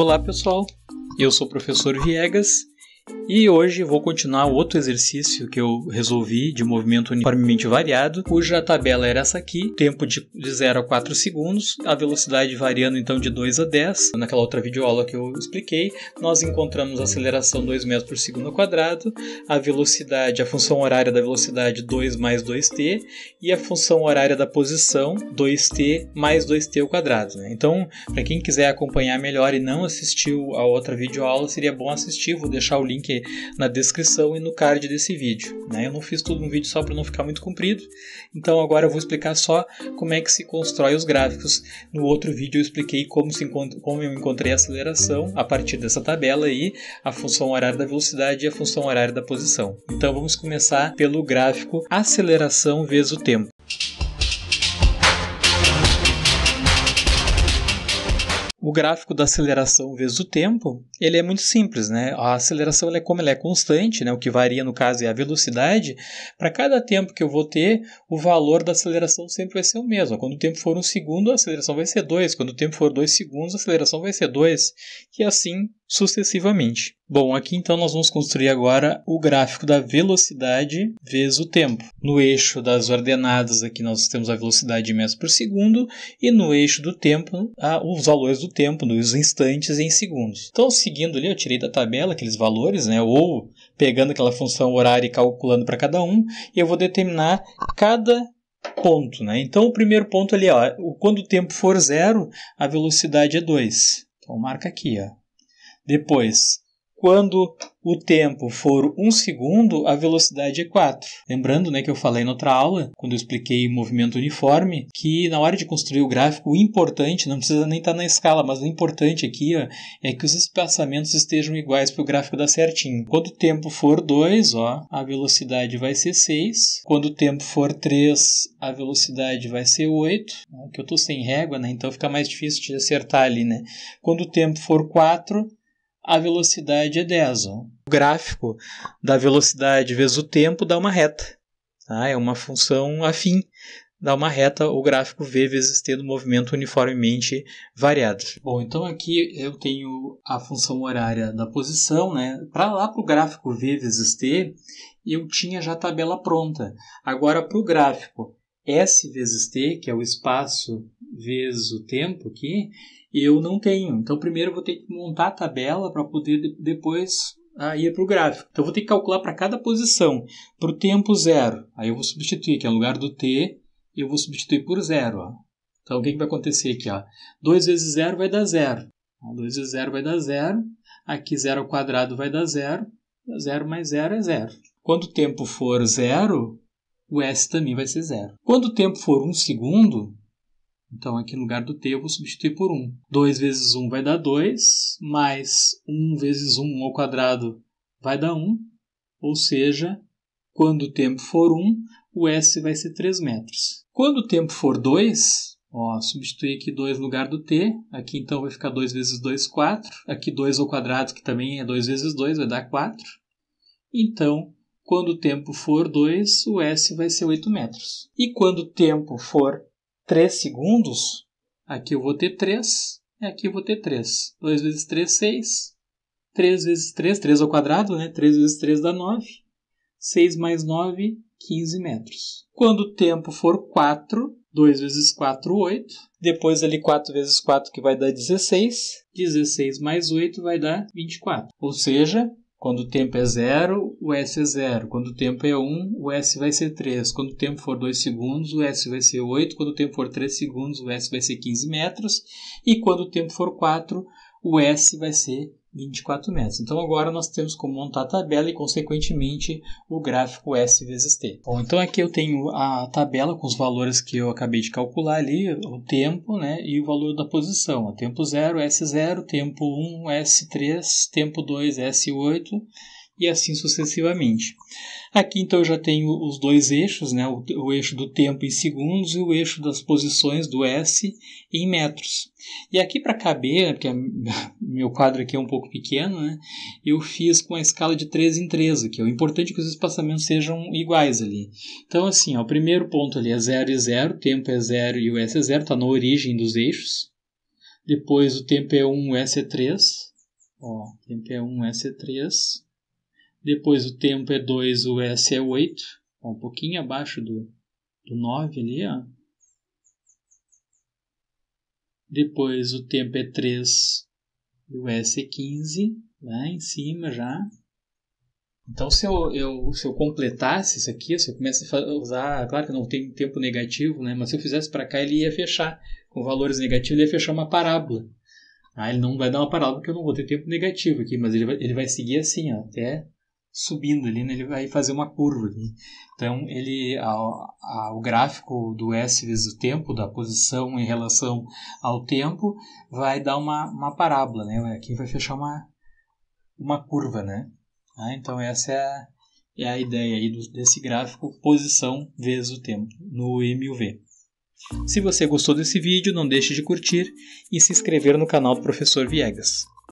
Olá pessoal, eu sou o professor Viegas e hoje vou continuar outro exercício que eu resolvi de movimento uniformemente variado, cuja tabela era essa aqui, tempo de 0 a 4 segundos, a velocidade variando então de 2 a 10. Naquela outra videoaula que eu expliquei, nós encontramos a aceleração 2 metros por segundo quadrado, a velocidade, a função horária da velocidade 2 mais 2t e a função horária da posição 2t mais 2t ao quadrado. Né? Então, para quem quiser acompanhar melhor e não assistiu a outra videoaula, seria bom assistir, vou deixar o link link na descrição e no card desse vídeo. Né? Eu não fiz tudo um vídeo só para não ficar muito comprido, então agora eu vou explicar só como é que se constrói os gráficos. No outro vídeo eu expliquei como, se como eu encontrei a aceleração a partir dessa tabela aí, a função horária da velocidade e a função horária da posição. Então vamos começar pelo gráfico aceleração vezes o tempo. O gráfico da aceleração vezes o tempo, ele é muito simples, né? A aceleração é como ela é constante, né? O que varia no caso é a velocidade. Para cada tempo que eu vou ter, o valor da aceleração sempre vai ser o mesmo. Quando o tempo for um segundo, a aceleração vai ser 2. Quando o tempo for dois segundos, a aceleração vai ser 2. E assim sucessivamente. Bom, aqui então nós vamos construir agora o gráfico da velocidade vezes o tempo. No eixo das ordenadas aqui nós temos a velocidade em metros por segundo e no eixo do tempo os valores do tempo nos instantes em segundos. Então seguindo ali, eu tirei da tabela aqueles valores, né, ou pegando aquela função horária e calculando para cada um, eu vou determinar cada ponto. Né? Então o primeiro ponto ali, ó, quando o tempo for zero, a velocidade é 2. Então marca aqui, ó, depois, quando o tempo for um segundo, a velocidade é 4. Lembrando né, que eu falei na outra aula, quando eu expliquei movimento uniforme, que na hora de construir o gráfico, o importante, não precisa nem estar tá na escala, mas o importante aqui ó, é que os espaçamentos estejam iguais para o gráfico dar certinho. Quando o tempo for 2, ó, a velocidade vai ser 6. Quando o tempo for 3, a velocidade vai ser 8. É que eu estou sem régua, né, então fica mais difícil de acertar ali. Né? Quando o tempo for 4, a velocidade é 10. O gráfico da velocidade vezes o tempo dá uma reta. Tá? É uma função afim dá uma reta o gráfico V vezes T do movimento uniformemente variado. Bom, então aqui eu tenho a função horária da posição, né? Para lá para o gráfico V vezes T, eu tinha já a tabela pronta. Agora para o gráfico S vezes T, que é o espaço vezes o tempo aqui, eu não tenho. Então, primeiro eu vou ter que montar a tabela para poder depois ah, ir para o gráfico. Então, eu vou ter que calcular para cada posição, para o tempo zero. Aí eu vou substituir, que é o lugar do T, eu vou substituir por zero. Ó. Então, o que, que vai acontecer aqui? 2 vezes zero vai dar zero. 2 então, vezes zero vai dar zero. Aqui, zero ao quadrado vai dar zero. Zero mais zero é zero. Quando o tempo for zero, o S também vai ser zero. Quando o tempo for um segundo, então aqui no lugar do T eu vou substituir por 1. 2 vezes 1 vai dar 2, mais 1 vezes 1 ao quadrado vai dar 1, ou seja, quando o tempo for 1, o S vai ser 3 metros. Quando o tempo for 2, ó, substituir aqui 2 no lugar do T, aqui então vai ficar 2 vezes 2, 4, aqui 2 ao quadrado, que também é 2 vezes 2, vai dar 4. Então, quando o tempo for 2, o S vai ser 8 metros. E quando o tempo for 3 segundos, aqui eu vou ter 3 e aqui eu vou ter 3. 2 vezes 3, 6. 3 vezes 3, 3 ao quadrado, né? 3 vezes 3 dá 9. 6 mais 9, 15 metros. Quando o tempo for 4, 2 vezes 4, 8. Depois ali 4 vezes 4 que vai dar 16. 16 mais 8 vai dar 24. Ou seja, quando o tempo é zero, o S é zero. Quando o tempo é 1, um, o S vai ser 3. Quando o tempo for 2 segundos, o S vai ser 8. Quando o tempo for 3 segundos, o S vai ser 15 metros. E quando o tempo for 4, o S vai ser 24 metros. Então agora nós temos como montar a tabela e consequentemente o gráfico S vezes T. Bom, então aqui eu tenho a tabela com os valores que eu acabei de calcular ali, o tempo né, e o valor da posição. Tempo 0, S0, tempo 1, um, S3, tempo 2, S8 e assim sucessivamente. Aqui então eu já tenho os dois eixos, né? O, o, eixo do tempo em segundos e o eixo das posições do S em metros. E aqui para caber, porque é meu quadro aqui é um pouco pequeno, né? eu fiz com a escala de 3 em 13, que é o importante que os espaçamentos sejam iguais ali. Então assim, ó, o primeiro ponto ali é 0 e 0, o tempo é 0 e o S é 0, está na origem dos eixos. Depois o tempo é 1, o S é 3. o tempo é 1, o S é 3 depois o tempo é 2, o S é 8. Um pouquinho abaixo do, do 9 ali, ó. Depois o tempo é 3 o S é 15, lá né, em cima já. Então, se eu, eu, se eu completasse isso aqui, se eu começo a usar, claro que não tem tempo negativo, né? mas se eu fizesse para cá, ele ia fechar com valores negativos, ele ia fechar uma parábola. Ah, ele não vai dar uma parábola porque eu não vou ter tempo negativo aqui, mas ele vai, ele vai seguir assim, ó, até subindo ali, né? ele vai fazer uma curva ali. Então ele a, a, o gráfico do S vezes o tempo, da posição em relação ao tempo, vai dar uma, uma parábola, né? Aqui vai fechar uma, uma curva, né? Ah, então essa é a, é a ideia aí do, desse gráfico posição vezes o tempo no MUV. Se você gostou desse vídeo, não deixe de curtir e se inscrever no canal do Professor Viegas.